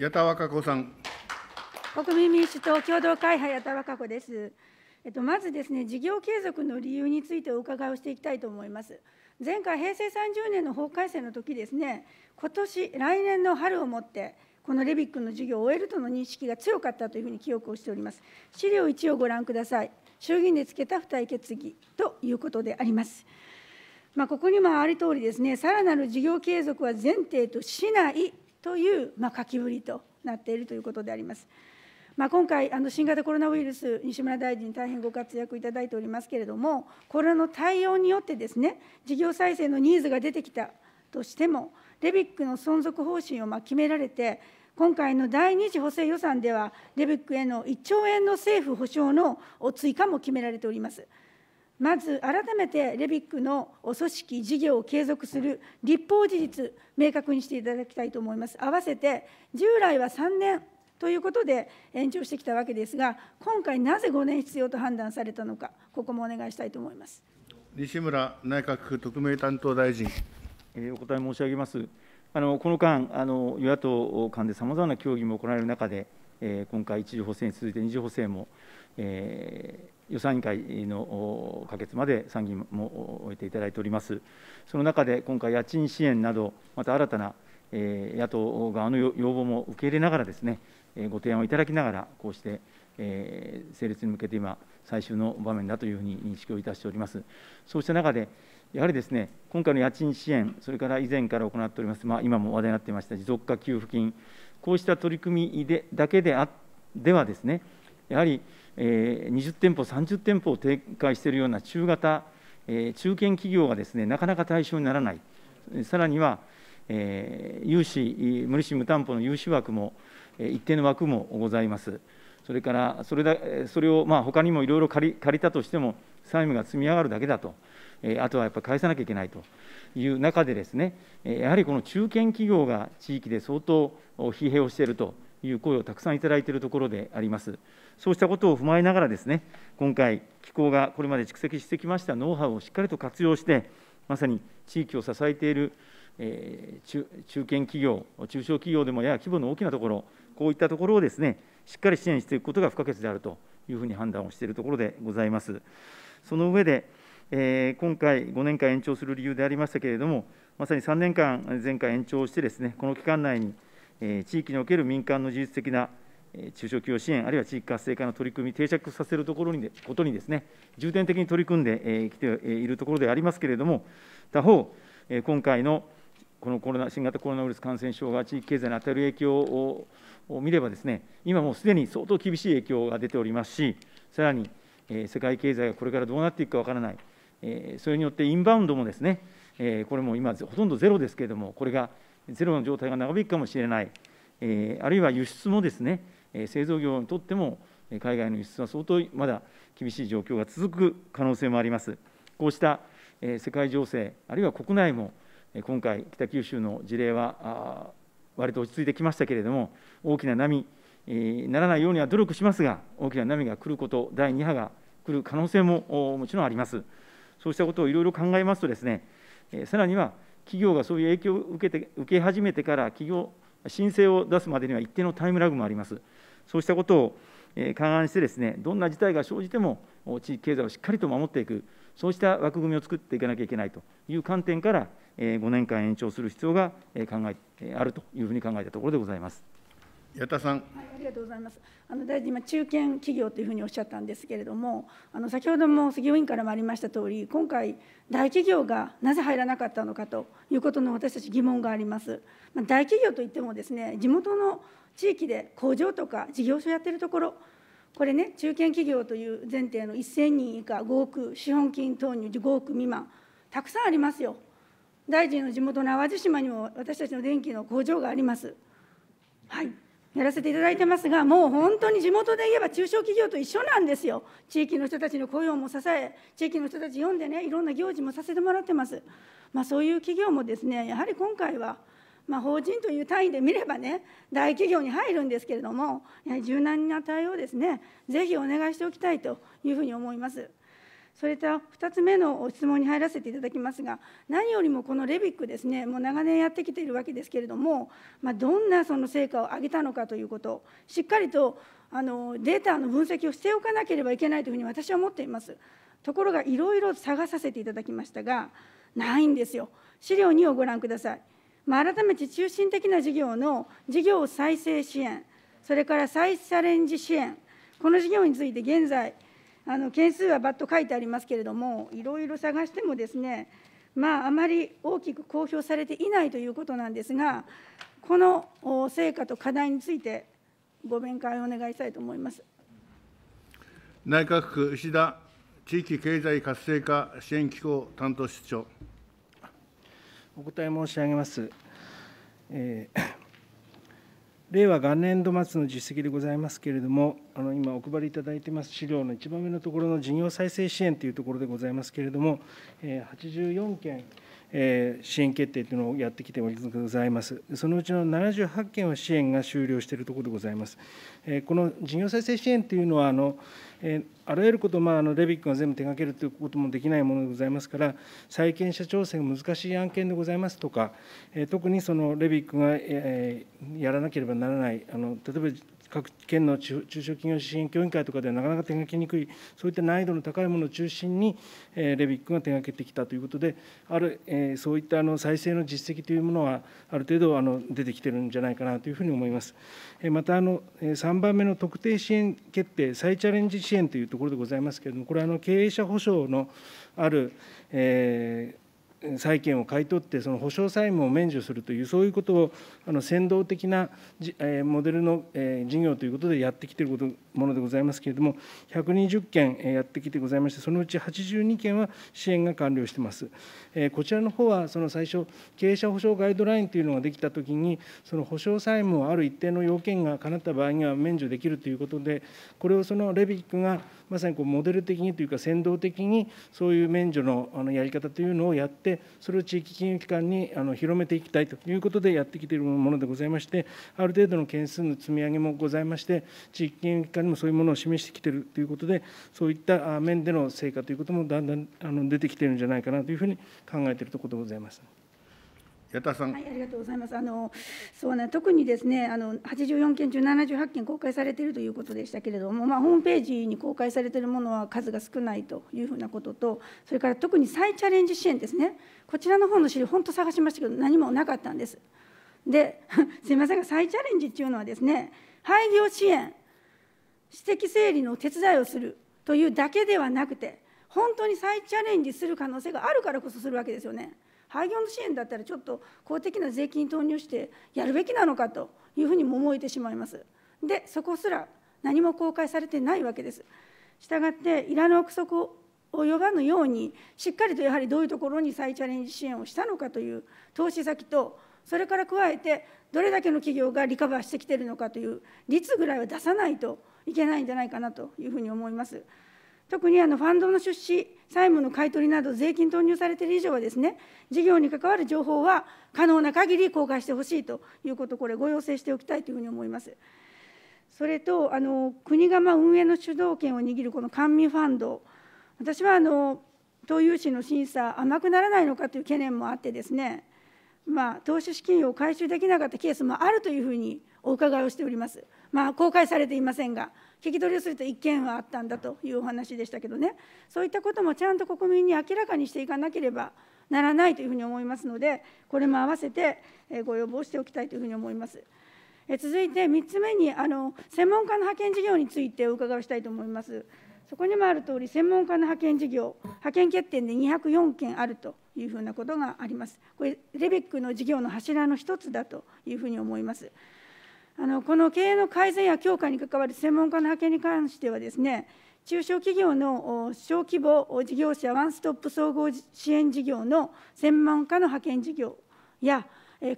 矢田和歌子さん。国民民主党共同会派、矢田和歌子です。えっと、まずですね、事業継続の理由についてお伺いをしていきたいと思います。前回、平成30年の法改正の時ですね、今年来年の春をもって、このレビックの授業を終えるとの認識が強かったというふうに記憶をしております。資料1をご覧ください。衆議院でつけた付帯決議ということであります。まあ、ここにもある通りですね、さらなる事業継続は前提としないという、まあ、書きぶりとなっているということであります。まあ、今回、あの新型コロナウイルス、西村大臣、大変ご活躍いただいておりますけれども、これの対応によってですね、事業再生のニーズが出てきたとしても、レビックの存続方針をまあ決められて、今回の第2次補正予算では、レビックへの1兆円の政府保償の追加も決められております。まず改めてレビックの組織、事業を継続する立法事実、明確にしていただきたいと思います。合わせて従来は3年ということで延長してきたわけですが、今回なぜ5年必要と判断されたのか、ここもお願いしたいと思います西村内閣府特命担当大臣。お答え申し上げます。あのこの間あの、与野党間でさまざまな協議も行われる中で、今回、一次補正に続いて二次補正も、えー予算委員会の可決まで参議院も終えていただいております。その中で今回、家賃支援など、また新たな野党側の要望も受け入れながらですね、ご提案をいただきながら、こうして成立に向けて今、最終の場面だというふうに認識をいたしております。そうした中で、やはりですね今回の家賃支援、それから以前から行っております、まあ、今も話題になっていました持続化給付金、こうした取り組みでだけであではですね、やはりえ20店舗、30店舗を展開しているような中型、え中堅企業がです、ね、なかなか対象にならない、さらには、え融資、無利子・無担保の融資枠も、え一定の枠もございます。それからそれだそれをまあ他にもいろいろ借りたとしても、債務が積み上がるだけだと、えあとはやっぱり返さなきゃいけないという中で、ですねやはりこの中堅企業が地域で相当疲弊をしているという声をたくさんいただいているところであります。そうしたことを踏まえながらですね、今回、機構がこれまで蓄積してきましたノウハウをしっかりと活用して、まさに地域を支えている、えー、中中堅企業、中小企業でもやや規模の大きなところ、こういったところをですね、しっかり支援していくことが不可欠であるというふうに判断をしているところでございます。その上で、えー、今回、5年間延長する理由でありましたけれども、まさに3年間、前回延長してですね、この期間内に、地域における民間の自律的な中小企業支援、あるいは地域活性化の取り組み、定着させるところにことにです、ね、重点的に取り組んできているところでありますけれども、他方、今回のこのコロナ新型コロナウイルス感染症が地域経済に与える影響を見ればです、ね、今もうすでに相当厳しい影響が出ておりますし、さらに世界経済がこれからどうなっていくかわからない、それによってインバウンドもですね、これも今、ほとんどゼロですけれども、これがゼロの状態が長引くかもしれない、えー、あるいは輸出もですね、えー、製造業にとっても、海外の輸出は相当まだ厳しい状況が続く可能性もあります。こうした世界情勢、あるいは国内も、今回、北九州の事例は、割と落ち着いてきましたけれども、大きな波にならないようには努力しますが、大きな波が来ること、第2波が来る可能性ももちろんあります。そうしたことをいろいろ考えますとですね、さらには、企業がそういう影響を受けて受け始めてから企業申請を出すまでには一定のタイムラグもあります。そうしたことを勘案してですね、どんな事態が生じても地域経済をしっかりと守っていく、そうした枠組みを作っていかなきゃいけないという観点から、5年間延長する必要が考えあるというふうに考えたところでございます。矢田さん、はい、ありがとうございますあの大臣、今、中堅企業というふうにおっしゃったんですけれども、あの先ほども杉尾委員からもありました通り、今回、大企業がなぜ入らなかったのかということの私たち疑問があります。まあ、大企業といってもですね、地元の地域で工場とか事業所やってるところ、これね、中堅企業という前提の1000人以下、5億、資本金投入5億未満、たくさんありますよ。大臣の地元の淡路島にも私たちの電気の工場があります。はいやらせていただいてますが、もう本当に地元で言えば中小企業と一緒なんですよ、地域の人たちの雇用も支え、地域の人たち読んでね、いろんな行事もさせてもらってます、まあ、そういう企業もですね、やはり今回は、まあ、法人という単位で見ればね、大企業に入るんですけれども、やはり柔軟な対応ですね、ぜひお願いしておきたいというふうに思います。それと2つ目の質問に入らせていただきますが、何よりもこのレビックですね、もう長年やってきているわけですけれども、まあ、どんなその成果を上げたのかということ、しっかりとあのデータの分析をしておかなければいけないというふうに私は思っています。ところが、いろいろ探させていただきましたが、ないんですよ。資料2をご覧ください。まあ、改めて中心的な事業の事業再生支援、それから再チャレンジ支援、この事業について現在、あの件数はばっと書いてありますけれども、いろいろ探してもですね、まあ、あまり大きく公表されていないということなんですが、この成果と課題について、ご弁解をお願いしたいと思います内閣府石田地域経済活性化支援機構担当室長。お答え申し上げます。えー令和元年度末の実績でございますけれども、あの今、お配りいただいてます資料の一番上のところの事業再生支援というところでございますけれども、84件支援決定というのをやってきておりございます。そのうちの78件は支援が終了しているところでございます。この事業再生支援というのは、あのあらゆること、まあ、あのレビックが全部手掛けるということもできないものでございますから、債権者調整が難しい案件でございますとか、特にそのレビックがやらなければならない、あの例えば各県の中小企業支援協議会とかではなかなか手がけにくい、そういった難易度の高いものを中心に、レビックが手がけてきたということで、あるそういったあの再生の実績というものは、ある程度あの出てきてるんじゃないかなというふうに思います。またあの、3番目の特定支援決定、再チャレンジ支援というところでございますけれども、これはあの経営者保証のある、えー債権を買い取って、その保証債務を免除するという、そういうことをあの先導的なえモデルの、え事業ということでやってきていることものでございますけれども、120件、えやってきてございまして、そのうち82件は支援が完了してます。えこちらの方は、その最初、経営者保証ガイドラインというのができたときに、その保証債務をある一定の要件がかなった場合には免除できるということで、これをそのレビックがまさにこうモデル的にというか先導的にそういう免除のあのやり方というのをやってそれを地域金融機関にあの広めていきたいということでやってきているものでございましてある程度の件数の積み上げもございまして地域金融機関にもそういうものを示してきているということでそういった面での成果ということもだんだんあの出てきているんじゃないかなというふうに考えているところでございます。矢田さん、はい、ありがとうございます。あのそうね、特にですね、あの84件中78件公開されているということでしたけれども、まあ、ホームページに公開されているものは数が少ないというふうなことと、それから特に再チャレンジ支援ですね、こちらの方の資料、本当探しましたけど、何もなかったんです。で、すみませんが、再チャレンジっていうのはですね、廃業支援、私的整理の手伝いをするというだけではなくて、本当に再チャレンジする可能性があるからこそするわけですよね。廃業の支援だったらちょっと公的な税金投入してやるべきなのかというふうにも思えてしまいます。でそこすら何も公開されてないわけです。したがっていらぬ憶測を及ばぬようにしっかりとやはりどういうところに再チャレンジ支援をしたのかという投資先とそれから加えてどれだけの企業がリカバーしてきているのかという率ぐらいは出さないといけないんじゃないかなというふうに思います。特にあのファンドの出資、債務の買い取りなど、税金投入されている以上はですね、事業に関わる情報は可能な限り公開してほしいということ、これ、ご要請しておきたいというふうに思います。それと、あの国がま運営の主導権を握るこの官民ファンド、私はあの投融資の審査、甘くならないのかという懸念もあってですね、まあ、投資資金を回収できなかったケースもあるというふうにお伺いをしております。まあ、公開されていませんが、聞き取りをすると1件はあったんだというお話でしたけどね、そういったこともちゃんと国民に明らかにしていかなければならないというふうに思いますので、これも合わせてご要望しておきたいというふうに思います。続いて3つ目にあの、専門家の派遣事業についてお伺いしたいと思います。そこにもあるとおり、専門家の派遣事業、派遣欠点で204件あるというふうなことがあります。これ、レベックの事業の柱の一つだというふうに思います。あのこの経営の改善や強化に関わる専門家の派遣に関してはですね、中小企業の小規模事業者ワンストップ総合支援事業の専門家の派遣事業や、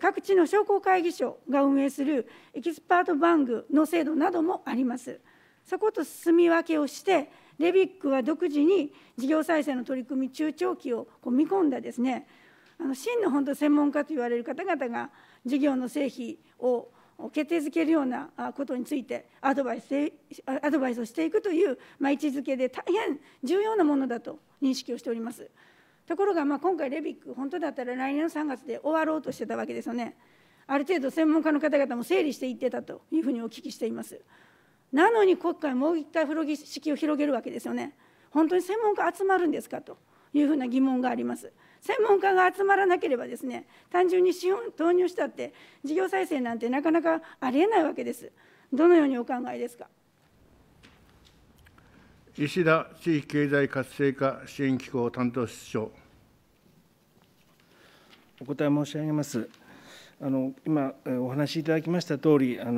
各地の商工会議所が運営するエキスパートバングの制度などもあります。そこと住み分けをして、レビックは独自に事業再生の取り組み、中長期をこう見込んだですね、あの真の本当専門家と言われる方々が事業の成否を決定づけるようなことについてアドバイスアドバイスをしていくという、位置づけで大変重要なものだと認識をしております。ところが、まあ、今回、レビック、本当だったら来年の3月で終わろうとしてたわけですよね。ある程度、専門家の方々も整理していってたというふうにお聞きしています。なのに国会、もう一回風呂敷を広げるわけですよね。本当に専門家集まるんですかというふうな疑問があります。専門家が集まらなければですね単純に資本投入したって事業再生なんてなかなかありえないわけですどのようにお考えですか石田地域経済活性化支援機構担当室長お答え申し上げますあの今お話しいただきました通りあり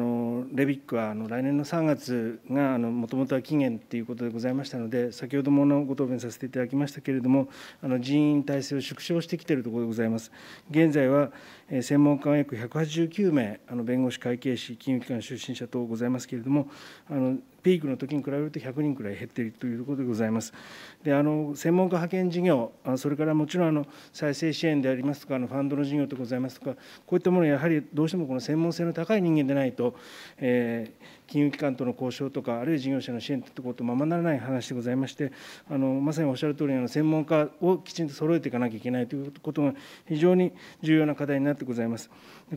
レビックはあの来年の3月がもともとは期限ということでございましたので先ほどものご答弁させていただきましたけれどもあの人員体制を縮小してきているところでございます現在は専門家は約189名あの弁護士会計士金融機関出身者等ございますけれどもあのピークの時に比べると100人くらい減っているということでございます。であの専門家派遣事業、それからもちろんあの再生支援でありますとか、あのファンドの事業でございますとか、こういったものはやはりどうしてもこの専門性の高い人間でないと、えー、金融機関との交渉とか、あるいは事業者の支援ということままならない話でございまして、あのまさにおっしゃる通りあの専門家をきちんと揃えていかなきゃいけないということが非常に重要な課題になってございます。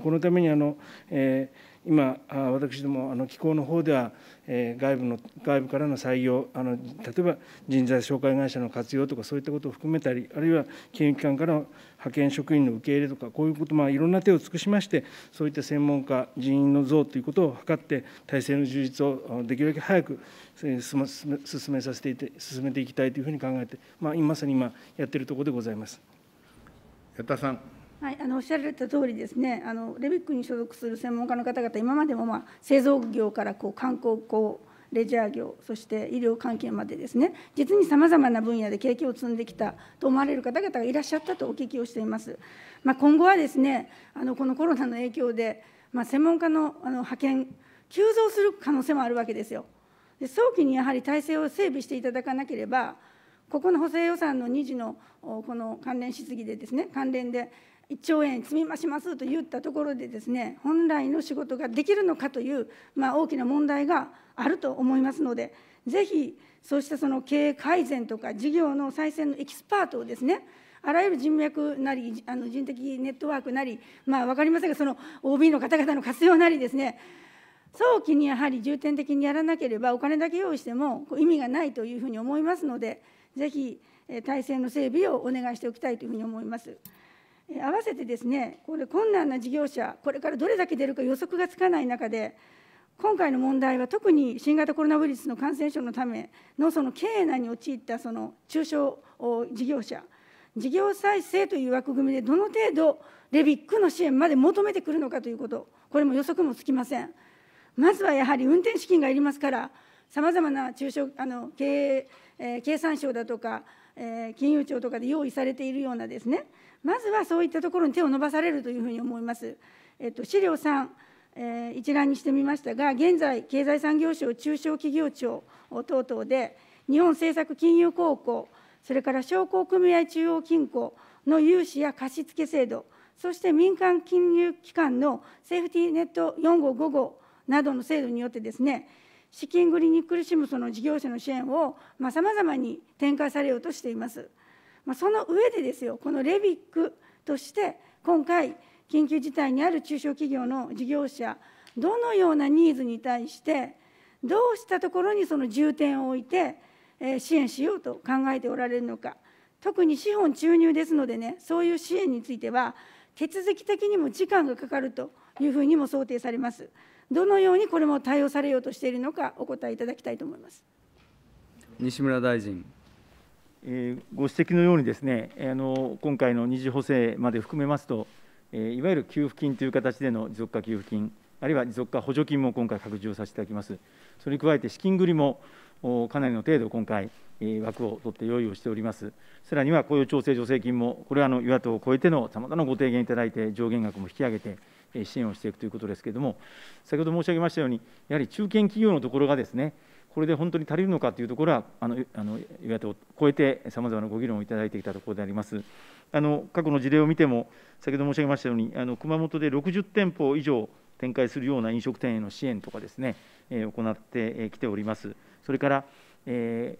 このためにあの、えー今、私ども、機構の方では、外部の外部からの採用あの、例えば人材紹介会社の活用とか、そういったことを含めたり、あるいは金融機関からの派遣職員の受け入れとか、こういうこと、まあ、いろんな手を尽くしまして、そういった専門家、人員の増ということを図って、体制の充実をできるだけ早く進めさせていて進めていきたいというふうに考えて、まあ、まさに今、やっているところでございます。矢田さんはい、あのおっしゃられた通りですねあのレビックに所属する専門家の方々今までも、まあ、製造業からこう観光こうレジャー業そして医療関係までですね実にさまざまな分野で経験を積んできたと思われる方々がいらっしゃったとお聞きをしています。まあ、今後はですねあのこのコロナの影響で、まあ、専門家のあの派遣急増する可能性もあるわけですよ。で早期にやはり体制を整備していただかなければここの補正予算の2次のこの関連質疑でですね関連で1兆円積み増しますと言ったところでですね本来の仕事ができるのかという、まあ、大きな問題があると思いますのでぜひそうしたその経営改善とか事業の再生のエキスパートをですねあらゆる人脈なりあの人的ネットワークなり、まあ、分かりませんがその OB の方々の活用なりですね早期にやはり重点的にやらなければお金だけ用意しても意味がないというふうに思いますのでぜひ体制の整備をお願いしておきたいというふうに思います。合わせてですねこれ困難な事業者これからどれだけ出るか予測がつかない中で今回の問題は特に新型コロナウイルスの感染症のためのその経営難に陥ったその中小事業者事業再生という枠組みでどの程度レビックの支援まで求めてくるのかということこれも予測もつきませんまずはやはり運転資金がいりますからさまざまな中小あの経営、え経産省だとかえー、金融庁とかで用意されているようなですね、まずはそういったところに手を伸ばされるというふうに思います。えっと、資料3、えー、一覧にしてみましたが、現在、経済産業省中小企業庁等々で、日本政策金融公庫、それから商工組合中央金庫の融資や貸付制度、そして民間金融機関のセーフティーネット4号5号などの制度によってですね、資金繰りに苦しむその事業者の支援をさまざ、まに展開されようとしています。まあ、その上でですよ、このレビックとして、今回、緊急事態にある中小企業の事業者、どのようなニーズに対して、どうしたところにその重点を置いて、え支援しようと考えておられるのか、特に資本注入ですのでね、そういう支援については、手続き的にも時間がかかるというふうにも想定されます。どのようにこれも対応されようとしているのか、お答えいただきたいと思います西村大臣。えご指摘のようにですね、あの今回の二次補正まで含めますと、えいわゆる給付金という形での持続化給付金、あるいは持続化補助金も今回拡充させていただきます。それに加えて資金繰りもかなりの程度今回、え枠を取って用意をしております。さらには雇用調整助成金も、これはあの与野党を超えてのさまざまなご提言いただいて、上限額も引き上げて、支援をしていくということですけれども、先ほど申し上げましたように、やはり中堅企業のところがですね、これで本当に足りるのかというところは、あのあの与野党を超えて、さまざまなご議論をいただいてきたところであります。あの過去の事例を見ても、先ほど申し上げましたように、あの熊本で60店舗以上展開するような飲食店への支援とかですね、えー、行ってきております。それから、え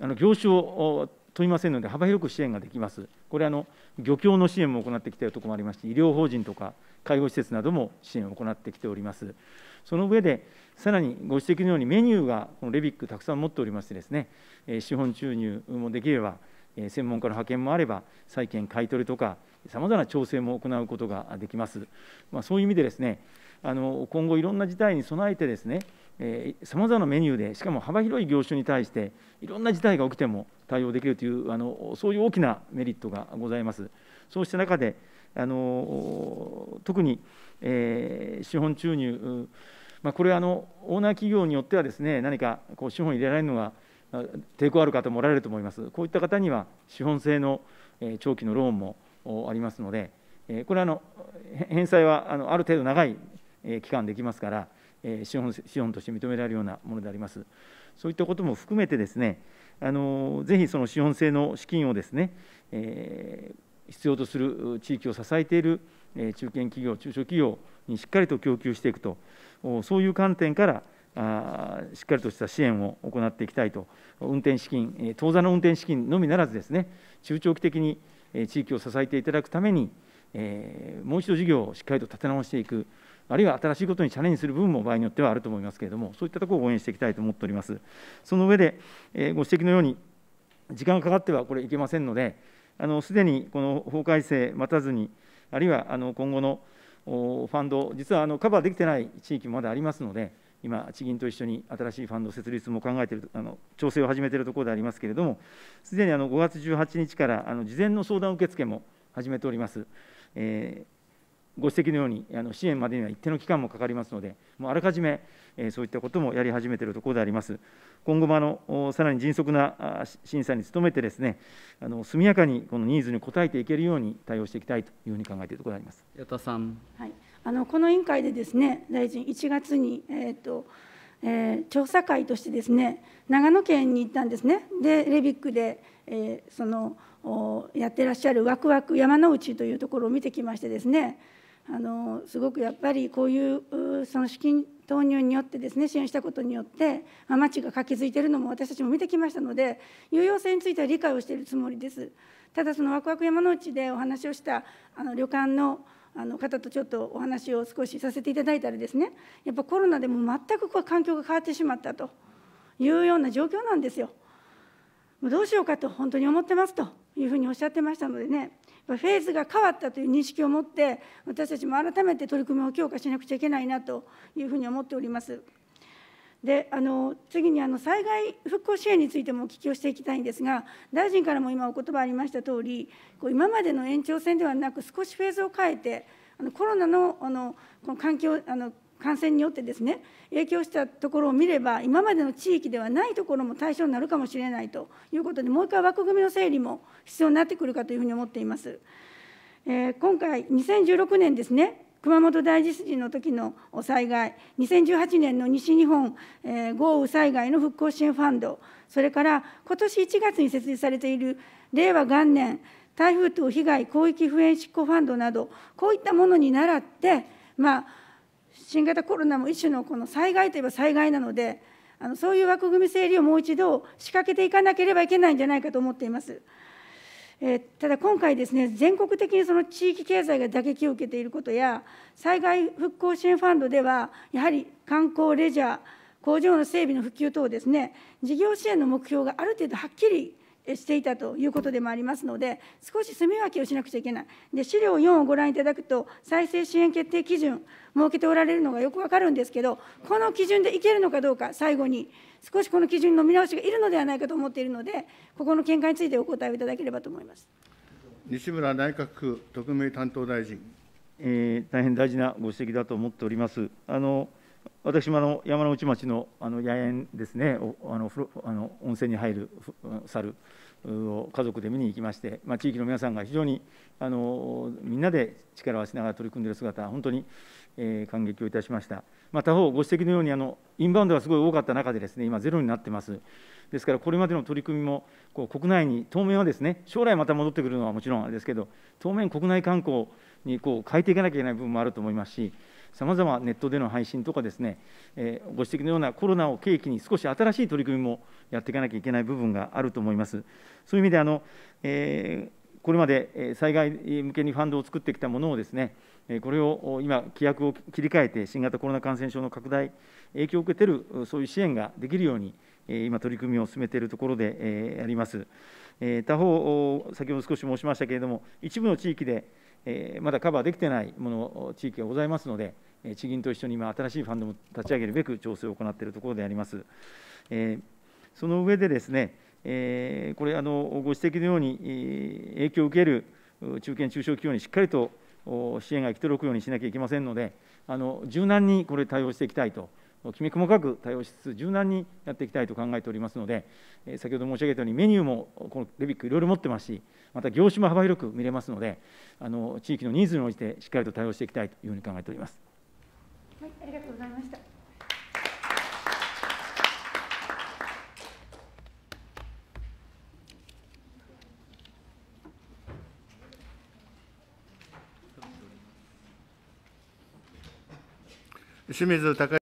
ー、あの業種を問いませんので、幅広く支援ができます。これあの、漁協の支援も行ってきているところもありまして、医療法人とか、介護施設なども支援を行ってきております。その上で、さらにご指摘のようにメニューがこのレビックたくさん持っておりましてですね、資本注入もできれば、専門家の派遣もあれば、債券買取とか、さまざまな調整も行うことができます。まあ、そういう意味でですね、あの今後いろんな事態に備えてですね、さまざまなメニューで、しかも幅広い業種に対して、いろんな事態が起きても対応できるという、あのそういう大きなメリットがございます。そうした中で、あの特に、えー、資本注入、まあ、これはあのオーナー企業によってはですね何かこう資本入れられるのが抵抗ある方もおられると思います、こういった方には資本制の長期のローンもありますので、これはあの返済はあのある程度長い期間できますから、資本資本として認められるようなものであります。そういったことも含めてですね、あのぜひその資本制の資金をですね、えー、必要とする地域を支えている中堅企業、中小企業にしっかりと供給していくと、そういう観点から、しっかりとした支援を行っていきたいと、運転資金、当座の運転資金のみならずですね、中長期的に地域を支えていただくために、もう一度事業をしっかりと立て直していく、あるいは新しいことにチャレンジする部分も場合によってはあると思いますけれども、そういったところを応援していきたいと思っております。その上で、ご指摘のように、時間がかかってはこれいけませんので、あのすでにこの法改正待たずに、あるいはあの今後のファンド、実はあのカバーできてない地域もまだありますので、今、地銀と一緒に新しいファンド設立も考えているあの、調整を始めているところでありますけれども、すでにあの5月18日からあの事前の相談受付も始めております。えーご指摘のように、あの支援までには一定の期間もかかりますので、もうあらかじめ、えそういったこともやり始めているところであります。今後もあのさらに迅速な審査に努めてですね、あの速やかにこのニーズに応えていけるように対応していきたいというふうに考えているところであります。矢田さん。はい。あのこの委員会でですね、大臣1月にえっ、ー、と。えー、調査会としてですね長野県に行ったんですねでレビックで、えー、そのやってらっしゃるわくわく山の内というところを見てきましてですねあのすごくやっぱりこういうその資金投入によってですね支援したことによって、まあ、町が活気づいているのも私たちも見てきましたので有用性については理解をしているつもりですただそのわくわく山の内でお話をしたあの旅館のあの方とちょっとお話を少しさせていただいたらですねやっぱコロナでも全くこう環境が変わってしまったというような状況なんですよ。どうしようかと本当に思ってますというふうにおっしゃってましたのでねフェーズが変わったという認識を持って私たちも改めて取り組みを強化しなくちゃいけないなというふうに思っております。であの次にあの災害復興支援についてもお聞きをしていきたいんですが、大臣からも今、お言葉ありました通り、こう今までの延長線ではなく、少しフェーズを変えて、あのコロナのあのこの環境あの感染によってですね影響したところを見れば今までの地域ではないところも対象になるかもしれないということでもう一回枠組みの整理も必要になってくるかというふうに思っています。えー、今回2016年ですね熊本大地震の時の災害、2018年の西日本、え豪雨災害の復興支援ファンド、それから今年1月に設立されている令和元年台風等被害広域不縁執行ファンドなど、こういったものに倣って、まあ、新型コロナも一種のこの災害といえば災害なので、あのそういう枠組み整理をもう一度仕掛けていかなければいけないんじゃないかと思っています。えー、ただ今回ですね、全国的にその地域経済が打撃を受けていることや、災害復興支援ファンドでは、やはり観光、レジャー、工場の整備の普及等ですね、事業支援の目標がある程度はっきりしていたということでもありますので、少し住み分けをしなくちゃいけない。で資料4をご覧いただくと、再生支援決定基準、設けておられるのがよくわかるんですけど、この基準でいけるのかどうか、最後に、少しこの基準の見直しがいるのではないかと思っているので、ここの見解についてお答えをいただければと思います。西村内閣府特命担当大臣。えー、大変大事なご指摘だと思っております。あの私もあの山内町のあの野園ですね、あのあの温泉に入る猿を家族で見に行きまして、まあ、地域の皆さんが非常にあのみんなで力を合わせながら取り組んでいる姿、本当に、えー、感激をいたしました。まあ、他方、ご指摘のようにあの、インバウンドがすごい多かった中で、ですね今、ゼロになってます。ですから、これまでの取り組みも、こう国内に、当面はですね将来また戻ってくるのはもちろんあれですけど、当面、国内観光にこう変えていかなきゃいけない部分もあると思いますし、さまざまネットでの配信とかですね、えー、ご指摘のようなコロナを契機に少し新しい取り組みもやっていかなきゃいけない部分があると思います。そういう意味であの、えー、これまで災害向けにファンドを作ってきたものをですね、これを今、規約を切り替えて、新型コロナ感染症の拡大、影響を受けている、そういう支援ができるように、今、取り組みを進めているところであります。他方、先ほど少し申しましたけれども、一部の地域で、えまだカバーできてないもの、地域がございますので、え地銀と一緒に今、新しいファンドも立ち上げるべく調整を行っているところであります。えその上でですね、えこれあの、ご指摘のように、影響を受ける中堅・中小企業にしっかりと支援が行き届くようにしなきゃいけませんので、あの柔軟にこれ、対応していきたいと。きめ細かく対応しつつ、柔軟にやっていきたいと考えておりますので、先ほど申し上げたように、メニューもこのレビック、いろいろ持ってますし、また業種も幅広く見れますので、あの地域のニーズに応じてしっかりと対応していきたいというふうに考えております。はい、ありがとうございました。清水隆